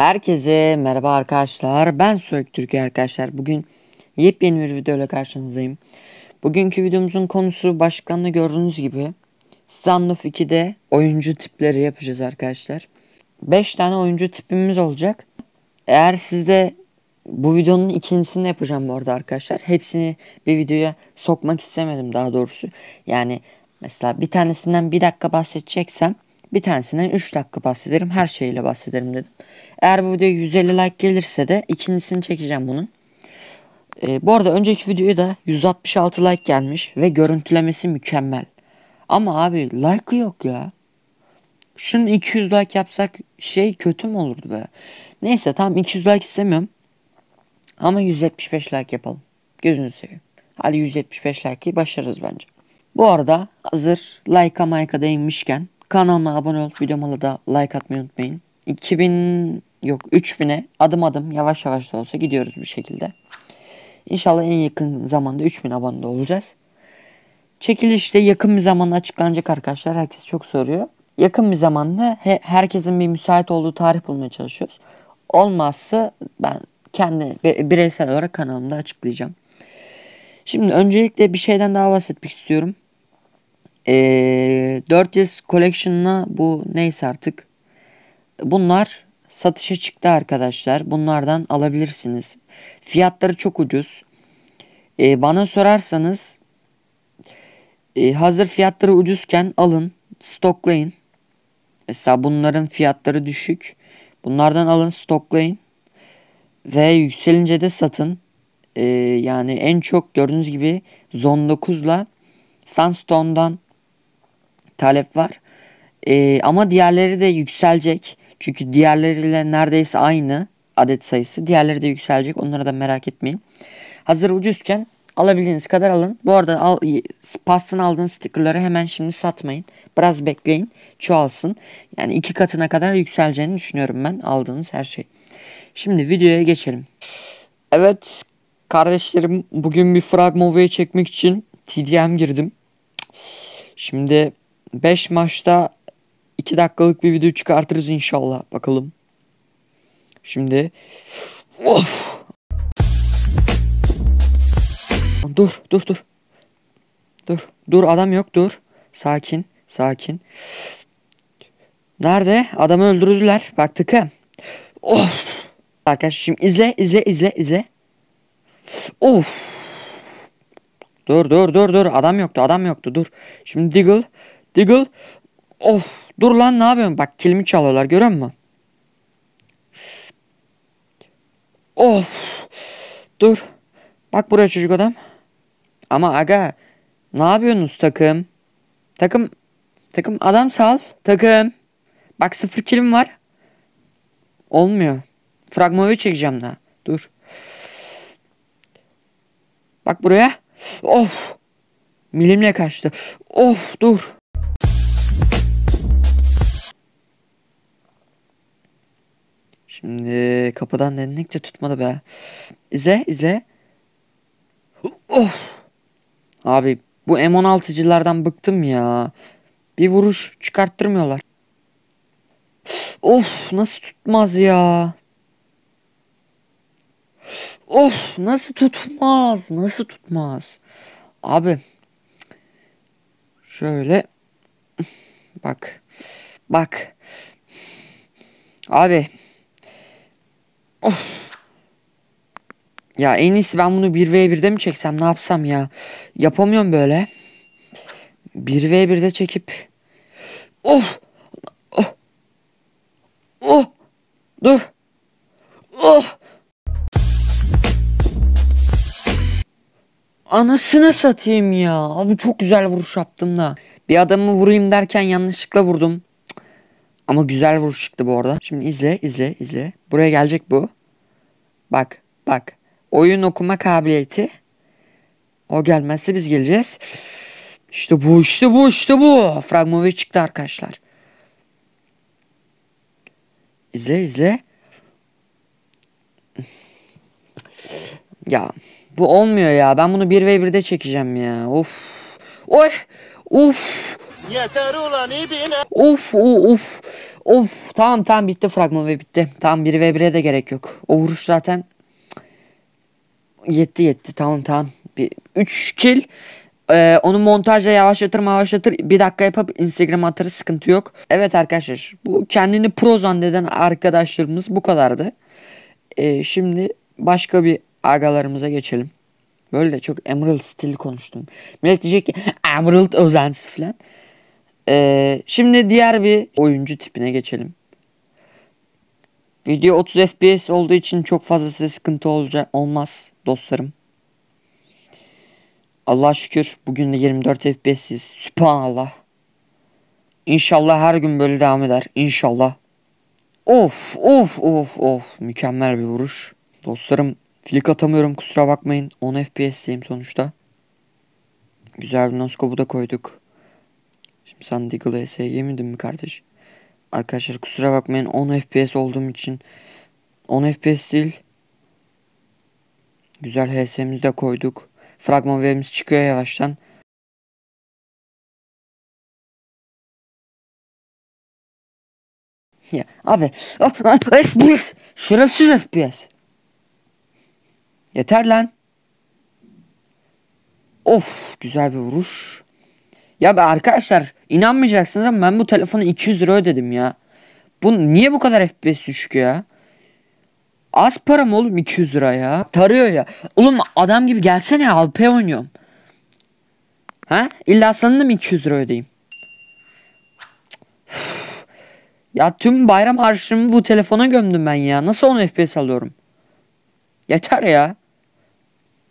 Herkese merhaba arkadaşlar. Ben Soyuk Türkiye arkadaşlar. Bugün yepyeni bir video ile karşınızdayım. Bugünkü videomuzun konusu başlıklarında gördüğünüz gibi Standoff 2'de oyuncu tipleri yapacağız arkadaşlar. 5 tane oyuncu tipimiz olacak. Eğer sizde bu videonun ikincisini yapacağım bu arada arkadaşlar. Hepsini bir videoya sokmak istemedim daha doğrusu. Yani mesela bir tanesinden bir dakika bahsedeceksem bir tanesinden 3 dakika bahsederim. Her şeyle bahsederim dedim. Eğer bu videoya 150 like gelirse de ikincisini çekeceğim bunun. Ee, bu arada önceki videoya da 166 like gelmiş ve görüntülemesi mükemmel. Ama abi like yok ya. Şunu 200 like yapsak şey kötü mü olurdu be? Neyse tamam 200 like istemiyorum. Ama 175 like yapalım. Gözünü seveyim. Hadi 175 like'ı başarırız bence. Bu arada hazır like'a mayka değinmişken kanalıma abone olup videoma da like atmayı unutmayın. 2000 yok 3000'e adım adım yavaş yavaş da olsa gidiyoruz bir şekilde. İnşallah en yakın zamanda 3000 abonede olacağız. Çekiliş de yakın bir zamanda açıklanacak arkadaşlar. Herkes çok soruyor. Yakın bir zamanda he, herkesin bir müsait olduğu tarih bulmaya çalışıyoruz. Olmazsa ben kendi bireysel olarak kanalımda açıklayacağım. Şimdi öncelikle bir şeyden daha bahsetmek istiyorum. Ee, 4 Collection'la bu neyse artık. Bunlar satışa çıktı arkadaşlar. Bunlardan alabilirsiniz. Fiyatları çok ucuz. Ee, bana sorarsanız e, hazır fiyatları ucuzken alın, stoklayın. Mesela bunların fiyatları düşük. Bunlardan alın, stoklayın. Ve yükselince de satın. Ee, yani en çok gördüğünüz gibi Zone 9'la Sunstone'dan talep var. Ee, ama diğerleri de yükselecek. Çünkü diğerleriyle neredeyse aynı adet sayısı. Diğerleri de yükselecek. Onlara da merak etmeyin. Hazır ucuzken alabildiğiniz kadar alın. Bu arada al, pastan aldığınız stickerları hemen şimdi satmayın. Biraz bekleyin. Çoğalsın. Yani iki katına kadar yükseleceğini düşünüyorum ben aldığınız her şey. Şimdi videoya geçelim. Evet kardeşlerim bugün bir frag movie çekmek için TDM girdim. Şimdi 5 maçta 2 dakikalık bir video çıkartırız inşallah. Bakalım. Şimdi of. Dur, dur, dur. Dur. Dur adam yok, dur. Sakin, sakin. Nerede? Adamı öldürdüler. Bak tıkı. Of. Arkadaşlar şimdi izle, izle, izle, izle. Of. Dur, dur, dur, dur. Adam yoktu, adam yoktu. Dur. Şimdi Diggle. Diggle. Of. Dur lan ne yapıyorsun? Bak kilimi çalıyorlar görüyor musun? Of. Dur. Bak buraya çocuk adam. Ama aga ne yapıyorsunuz takım? Takım takım adam sal. Takım. Bak sıfır kilim var. Olmuyor. Fragmoyu çekeceğim daha. Dur. Bak buraya. Of. Milimle kaçtı. Of dur. Şimdi kapıdan denedikçe tutmadı be. İzle izle. Of, Abi bu M16'cılardan bıktım ya. Bir vuruş çıkarttırmıyorlar. Of nasıl tutmaz ya. Of nasıl tutmaz nasıl tutmaz. Abi şöyle bak bak abi Of. Ya en iyisi ben bunu 1v1'de mi çeksem ne yapsam ya. Yapamıyorum böyle. 1v1'de çekip. Of. Oh! oh. Oh. Dur. Oh. Anasını satayım ya. Abi çok güzel vuruş yaptım da. Bir adamı vurayım derken yanlışlıkla vurdum. Ama güzel vuruş çıktı bu arada. Şimdi izle izle izle. Buraya gelecek bu. Bak bak. Oyun okuma kabiliyeti. O gelmezse biz geleceğiz. İşte bu işte bu işte bu. Fragmovi çıktı arkadaşlar. İzle izle. Ya bu olmuyor ya. Ben bunu 1v1'de çekeceğim ya. Of. Oy. Of. Yeter ulan ibine. Of of of. Tamam tamam bitti fragman ve bitti. Tamam 1 ve 1'e de gerek yok. O vuruş zaten yetti yetti. Tamam tamam. 3 kill. Ee, onu montajla yavaşlatır yavaşlatır bir dakika yapıp Instagram atarız sıkıntı yok. Evet arkadaşlar bu kendini pro zanneden arkadaşlarımız bu kadardı. Ee, şimdi başka bir agalarımıza geçelim. Böyle çok Emerald stil konuştum. Millet diyecek ki Emerald özentisi falan. Ee, şimdi diğer bir oyuncu tipine geçelim. Video 30 FPS olduğu için çok fazla size sıkıntı olacak olmaz dostlarım. Allah şükür bugün de 24 FPS'iz. Sübhanallah. İnşallah her gün böyle devam eder. İnşallah. Of of of of. Mükemmel bir vuruş. Dostlarım flik atamıyorum kusura bakmayın. 10 FPS'teyim sonuçta. Güzel bir noskobu da koyduk. Şimdi sen Deagle ESE yemedin mi kardeş? Arkadaşlar kusura bakmayın 10 FPS olduğum için 10 FPS değil. Güzel HS'mizi de koyduk. Fragman verimiz çıkıyor yavaştan. Ya abi FPS şerefsiz FPS. Yeter lan. Of güzel bir vuruş. Ya be arkadaşlar İnanmayacaksınız ama ben bu telefonu 200 lira ödedim ya. Bu niye bu kadar FPS düşük ya? Az param oğlum 200 lira ya. Tarıyor ya. Oğlum adam gibi gelsene AWP oynuyorum. Ha? İlla sanırım 200 lira ödeyeyim. ya tüm bayram harçlığımı bu telefona gömdüm ben ya. Nasıl 10 FPS alıyorum? Yeter ya.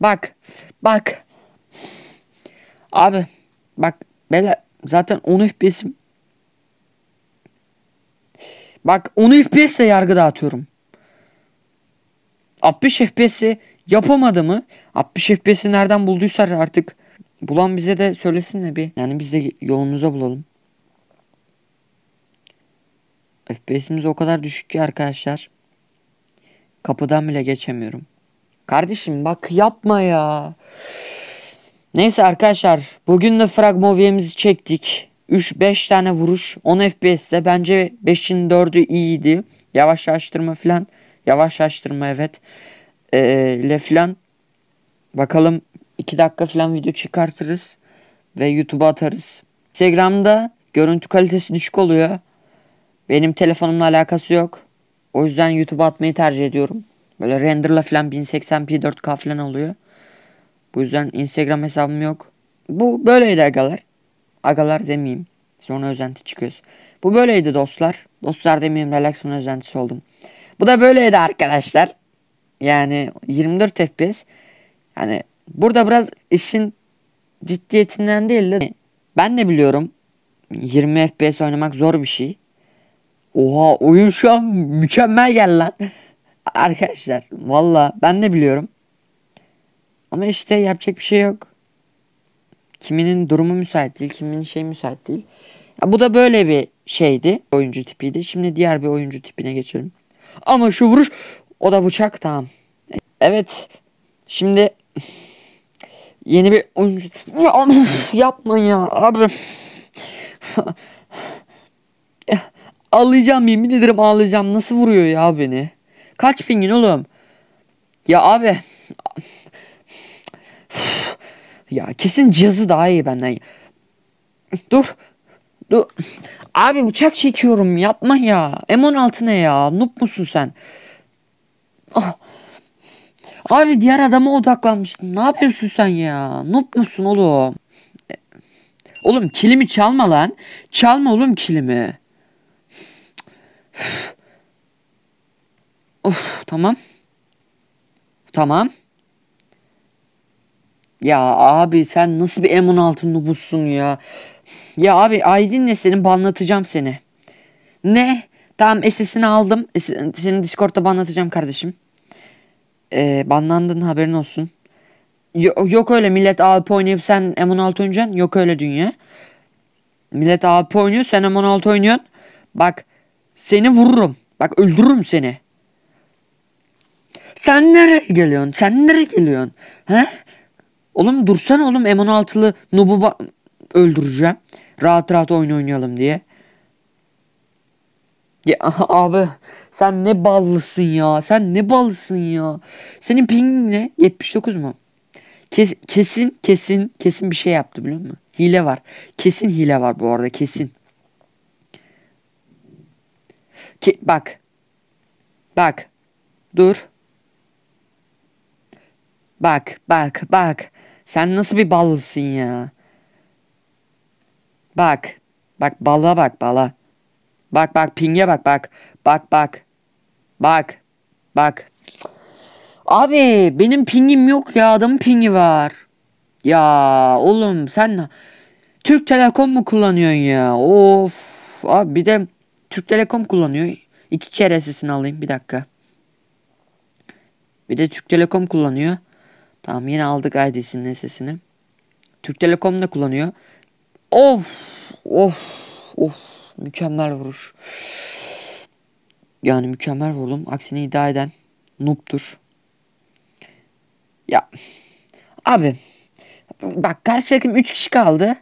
Bak. Bak. Abi. Bak. Bela Zaten 10 FPS. Bak 10 FPS ile yargı dağıtıyorum. 60 FPS'i yapamadı mı? 60 FPS'i nereden bulduysa artık bulan bize de söylesin de bir. Yani biz de yolumuza bulalım. FPS'imiz o kadar düşük ki arkadaşlar. Kapıdan bile geçemiyorum. Kardeşim bak yapma ya. Neyse arkadaşlar bugün de frag fragmoviyemizi çektik. 3-5 tane vuruş 10 FPS'te bence 5'in 4'ü iyiydi. Yavaşlaştırma filan. Yavaşlaştırma evet. Ee, ile filan. Bakalım 2 dakika filan video çıkartırız. Ve YouTube'a atarız. Instagram'da görüntü kalitesi düşük oluyor. Benim telefonumla alakası yok. O yüzden YouTube'a atmayı tercih ediyorum. Böyle renderla filan 1080p 4K filan oluyor. Bu yüzden Instagram hesabım yok. Bu böyleydi agalar. Agalar demeyeyim. Sonra özenti çıkıyoruz. Bu böyleydi dostlar. Dostlar demeyeyim Relax relaxman özentisi oldum. Bu da böyleydi arkadaşlar. Yani 24 FPS. Yani burada biraz işin ciddiyetinden değil de ben de biliyorum 20 FPS oynamak zor bir şey. Oha oyun şu an mükemmel gel lan. Arkadaşlar valla ben de biliyorum. Ama işte yapacak bir şey yok. Kiminin durumu müsait değil, kiminin şey müsait değil. Ya bu da böyle bir şeydi. Oyuncu tipiydi. Şimdi diğer bir oyuncu tipine geçelim. Ama şu vuruş o da bıçak tamam. Evet. Şimdi yeni bir oyuncu ya, yapma ya abi. ağlayacağım yemin ederim ağlayacağım. Nasıl vuruyor ya beni? Kaç pingin oğlum? Ya abi ya kesin cihazı daha iyi benden. Dur. Dur. Abi bıçak çekiyorum yapma ya. M16 ne ya? Noob musun sen? Ah. Abi diğer adama odaklanmıştın. Ne yapıyorsun sen ya? Noob musun oğlum? E, oğlum kilimi çalma lan. Çalma oğlum kilimi. of tamam. Tamam. Ya abi sen nasıl bir M16 nubussun ya. Ya abi Aydin senin banlatacağım seni. Ne? Tamam SS'ini aldım. Seni Discord'da banlatacağım kardeşim. Ee, banlandın haberin olsun. Yok, yok öyle millet AP oynayıp sen M16 oynayacaksın. Yok öyle dünya. Millet AP oynuyor sen M16 oynuyorsun. Bak seni vururum. Bak öldürürüm seni. Sen nereye geliyorsun? Sen nereye geliyorsun? He? Oğlum dursan oğlum M16'lı Nub'u öldüreceğim. Rahat rahat oyun oynayalım diye. Ya abi sen ne ballısın ya. Sen ne ballısın ya. Senin pingin ne? 79 mu? Kes, kesin kesin kesin bir şey yaptı biliyor musun? Hile var. Kesin hile var bu arada kesin. Ki, bak. Bak. Dur. Bak bak bak. Sen nasıl bir ballısın ya? Bak. Bak bala bak bala. Bak bak pinge bak bak. Bak bak. Bak. Bak. Abi benim pingim yok ya adamın pingi var. Ya oğlum sen Türk Telekom mu kullanıyorsun ya? Of. Abi bir de Türk Telekom kullanıyor. İki kere sesini alayım bir dakika. Bir de Türk Telekom kullanıyor. Tamam yine aldık ID'sinin sesini. Türk Telekom da kullanıyor. Of! Of! Of! Mükemmel vuruş. Yani mükemmel vurdum. Aksini iddia eden noob'tur. Ya. Abi. Bak karşı takım 3 kişi kaldı.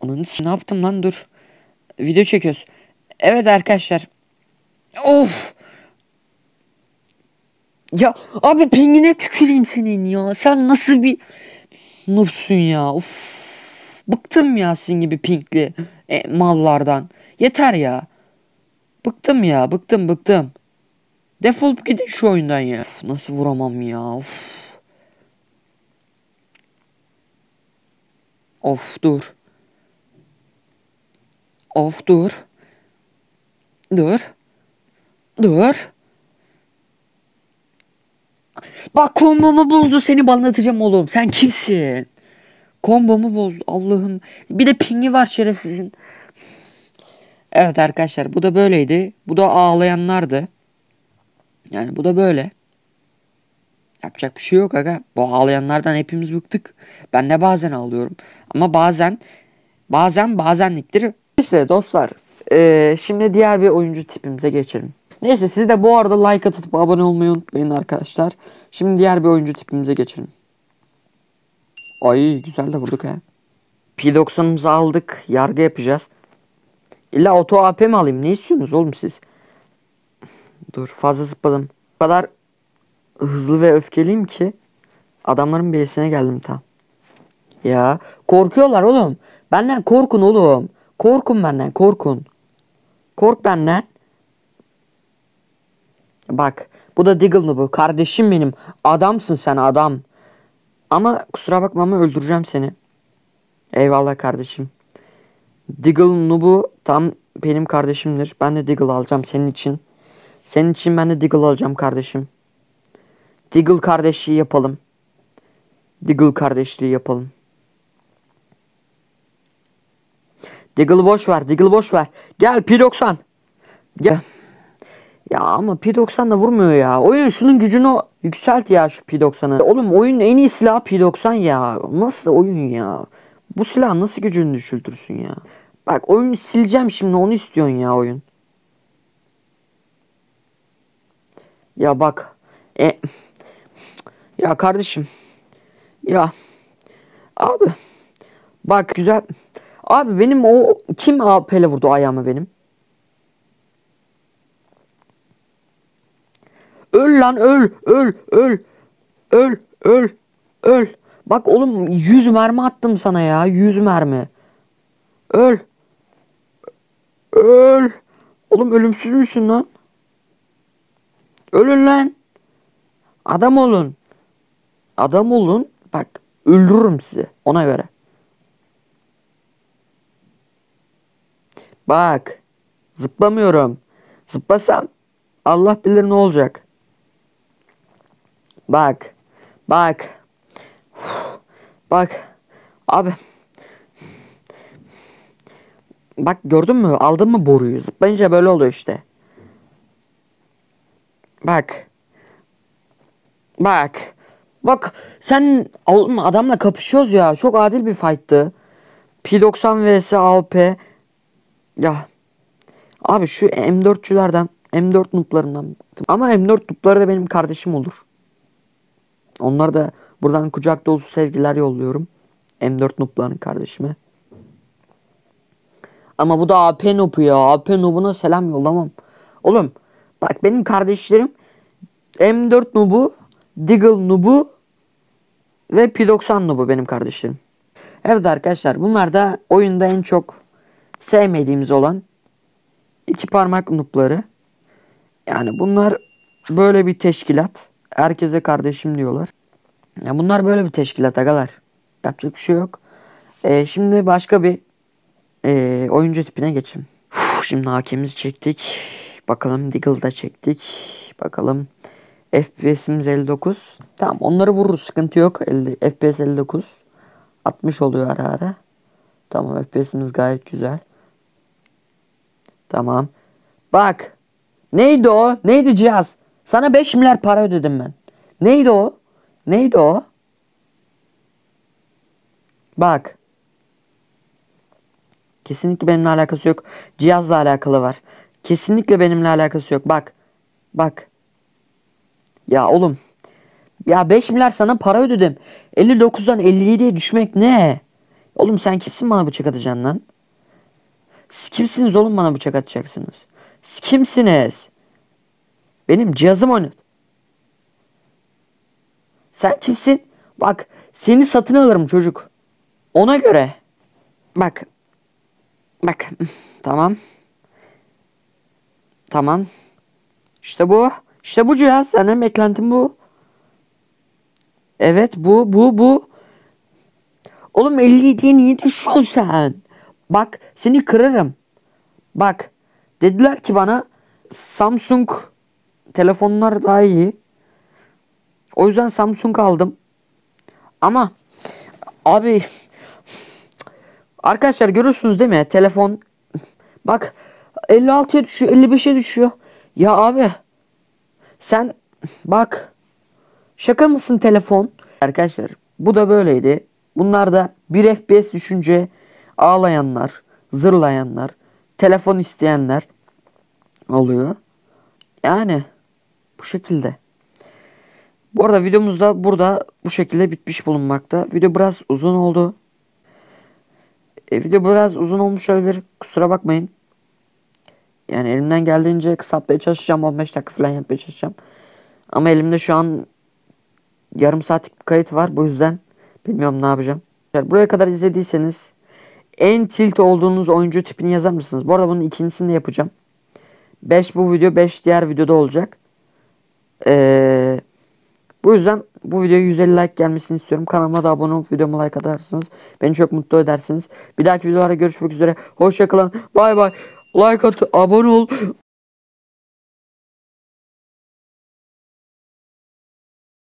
Onun ne yaptım lan dur. Video çekiyoruz. Evet arkadaşlar. Of. Ya abi pingine tüküreyim senin ya. Sen nasıl bir nursun ya. Of. Bıktım ya sizin gibi pinkli e, mallardan. Yeter ya. Bıktım ya. Bıktım bıktım. Defolup gidin şu oyundan ya. Of, nasıl vuramam ya. Of. Of dur. Of dur. Dur. Dur. Bak kombomu bozdu seni banlatacağım oğlum. Sen kimsin? Kombomu bozdu Allah'ım. Bir de pingi var şerefsizin. Evet arkadaşlar bu da böyleydi. Bu da ağlayanlardı. Yani bu da böyle. Yapacak bir şey yok aga. Bu ağlayanlardan hepimiz bıktık. Ben de bazen ağlıyorum. Ama bazen bazen bazenliktir. Neyse dostlar. Ee, şimdi diğer bir oyuncu tipimize geçelim. Neyse siz de bu arada like atıp abone olmayı unutmayın arkadaşlar. Şimdi diğer bir oyuncu tipimize geçelim. Ay güzel de vurduk he. P90'ımızı aldık. Yargı yapacağız. İlla oto AP mi alayım? Ne istiyorsunuz oğlum siz? Dur fazla zıpladım. Bu kadar hızlı ve öfkeliyim ki adamların beysine geldim tam. Ya korkuyorlar oğlum. Benden korkun oğlum. Korkun benden korkun. Kork benden. Bak bu da Diggle mı bu? Kardeşim benim. Adamsın sen adam. Ama kusura bakma ama öldüreceğim seni. Eyvallah kardeşim. Diggle Nub'u tam benim kardeşimdir. Ben de Diggle alacağım senin için. Senin için ben de Diggle alacağım kardeşim. Diggle kardeşliği yapalım. Diggle kardeşliği yapalım. Diggle boş ver. Diggle boş ver. Gel P90. Gel. Ya ama p da vurmuyor ya. Oyun şunun gücünü yükselt ya şu P90'ı. Oğlum oyun en iyi silah P90 ya. Nasıl oyun ya? Bu silah nasıl gücünü düşürtürsün ya? Bak oyunu sileceğim şimdi onu istiyorsun ya oyun. Ya bak. E, ya kardeşim. Ya. Abi. Bak güzel. Abi benim o kim AP'le vurdu ayağımı benim? Öl lan öl. Öl. Öl. Öl. Öl. Öl. Bak oğlum 100 mermi attım sana ya. 100 mermi. Öl. Öl. Oğlum ölümsüz müsün lan? Ölün lan. Adam olun. Adam olun. Bak öldürürüm sizi ona göre. Bak zıplamıyorum. Zıplasam Allah bilir ne olacak. Bak. Bak. Bak. Abi. Bak gördün mü? Aldın mı boruyu? Zıplayınca böyle oluyor işte. Bak. Bak. Bak sen oğlum adamla kapışıyoruz ya. Çok adil bir fight'tı. P90 vs AOP. Ya. Abi şu M4'cülerden M4 nutlarından Ama M4 nutları da benim kardeşim olur. Onlara da buradan kucak dolusu sevgiler yolluyorum. M4 Noob'ların kardeşime. Ama bu da AP Noob'u ya. AP Noob'una selam yollamam. Oğlum bak benim kardeşlerim M4 Noob'u, Diggle Noob'u ve P90 Noob'u benim kardeşlerim. Evet arkadaşlar bunlar da oyunda en çok sevmediğimiz olan iki parmak noob'ları. Yani bunlar böyle bir teşkilat. Herkese kardeşim diyorlar. Ya bunlar böyle bir teşkilat agalar. Yapacak bir şey yok. E, şimdi başka bir e, oyuncu tipine geçelim. şimdi hakemizi çektik. Bakalım Diggle'da çektik. Bakalım FPS'imiz 59. Tamam onları vururuz sıkıntı yok. 50, FPS 59. 60 oluyor ara ara. Tamam FPS'imiz gayet güzel. Tamam. Bak. Neydi o? Neydi cihaz? Sana 5 milyar para ödedim ben. Neydi o? Neydi o? Bak. Kesinlikle benimle alakası yok. Cihazla alakalı var. Kesinlikle benimle alakası yok. Bak. Bak. Ya oğlum. Ya 5 milyar sana para ödedim. 59'dan 57'ye düşmek ne? Oğlum sen kimsin bana bıçak atacaksın lan? Siz kimsiniz oğlum bana bıçak atacaksınız? Siz kimsiniz? Benim cihazım oynat. Sen kimsin? Bak seni satın alırım çocuk. Ona göre. Bak. Bak. tamam. Tamam. İşte bu. İşte bu cihaz. senin beklentim bu. Evet bu bu bu. Oğlum 57'ye niye düşüyorsun sen? Bak seni kırarım. Bak dediler ki bana Samsung telefonlar daha iyi. O yüzden Samsung aldım. Ama abi arkadaşlar görüyorsunuz değil mi? Telefon bak 56'ya düşüyor, 55'e düşüyor. Ya abi sen bak şaka mısın telefon? Arkadaşlar bu da böyleydi. Bunlar da 1 FPS düşünce ağlayanlar, zırlayanlar, telefon isteyenler oluyor. Yani bu şekilde. Bu arada videomuz da burada bu şekilde bitmiş bulunmakta. Video biraz uzun oldu. E, video biraz uzun olmuş olabilir. Kusura bakmayın. Yani elimden geldiğince kısaltmaya çalışacağım. 15 dakika falan yapmaya çalışacağım. Ama elimde şu an yarım saatlik bir kayıt var. Bu yüzden bilmiyorum ne yapacağım. Buraya kadar izlediyseniz en tilt olduğunuz oyuncu tipini yazar mısınız? Bu arada bunun ikincisini de yapacağım. 5 bu video 5 diğer videoda olacak. Ee, bu yüzden bu videoya 150 like gelmesini istiyorum. Kanalıma da abone olup videoma like atarsınız. Beni çok mutlu edersiniz. Bir dahaki videolarda görüşmek üzere. Hoşçakalın. Bay bay. Like at, abone ol.